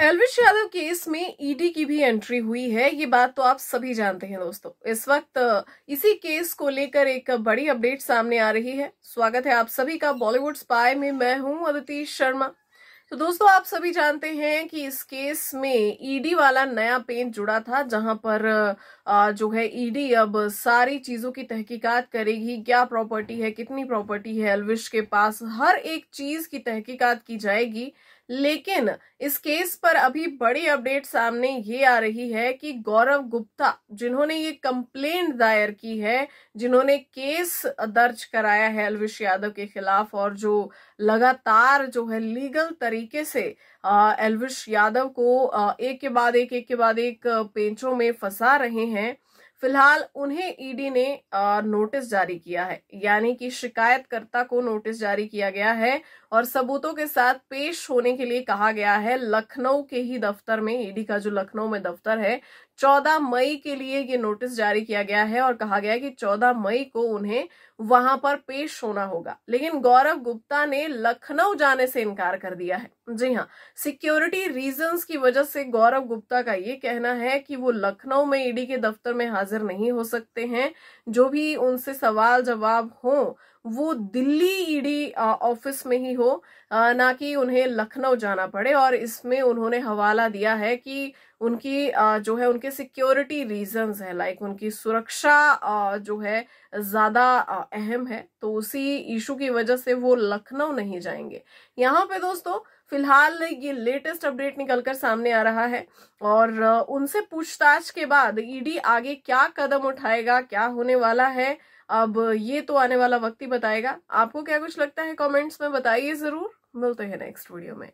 Elvish Yadav case में ED e की भी एंट्री हुई है ये बात तो आप सभी जानते हैं दोस्तों इस वक्त इसी केस को लेकर एक बड़ी अपडेट सामने आ रही है स्वागत है आप सभी का बॉलीवुड स्पाई में मैं हूं अदिति शर्मा तो दोस्तों आप सभी जानते हैं कि इस केस में ईडी e वाला नया पेंट जुड़ा था जहां पर जो है ईडी e अब सारी चीजों की तहकीकात करेगी क्या प्रॉपर्टी है कितनी प्रॉपर्टी है एलविश के पास हर एक चीज की तहकीकात की जाएगी लेकिन इस केस पर अभी बड़ी अपडेट सामने ये आ रही है कि गौरव गुप्ता जिन्होंने ये कंप्लेंट दायर की है जिन्होंने केस दर्ज कराया है अलविश यादव के खिलाफ और जो लगातार जो है लीगल तरीके से अलविश यादव को एक के बाद एक एक के बाद एक पेंचों में फंसा रहे हैं फिलहाल उन्हें ईडी ने नोटिस जारी किया है यानी कि शिकायतकर्ता को नोटिस जारी किया गया है और सबूतों के साथ पेश होने के लिए कहा गया है लखनऊ के ही दफ्तर में ईडी का जो लखनऊ में दफ्तर है 14 मई के लिए ये नोटिस जारी किया गया है और कहा गया कि 14 मई को उन्हें वहां पर पेश होना होगा लेकिन गौरव गुप्ता ने लखनऊ जाने से इनकार कर दिया है जी हाँ सिक्योरिटी रीजंस की वजह से गौरव गुप्ता का ये कहना है कि वो लखनऊ में ईडी e के दफ्तर में हाजिर नहीं हो सकते हैं जो भी उनसे सवाल जवाब हो वो दिल्ली ईडी ऑफिस में ही हो ना कि उन्हें लखनऊ जाना पड़े और इसमें उन्होंने हवाला दिया है कि उनकी जो है उनके सिक्योरिटी रीजंस है लाइक उनकी सुरक्षा जो है ज्यादा अहम है तो उसी इशू की वजह से वो लखनऊ नहीं जाएंगे यहाँ पे दोस्तों फिलहाल ये लेटेस्ट अपडेट निकलकर सामने आ रहा है और उनसे पूछताछ के बाद ईडी आगे क्या कदम उठाएगा क्या होने वाला है अब ये तो आने वाला वक्त ही बताएगा आपको क्या कुछ लगता है कमेंट्स में बताइए ज़रूर मिलते हैं नेक्स्ट वीडियो में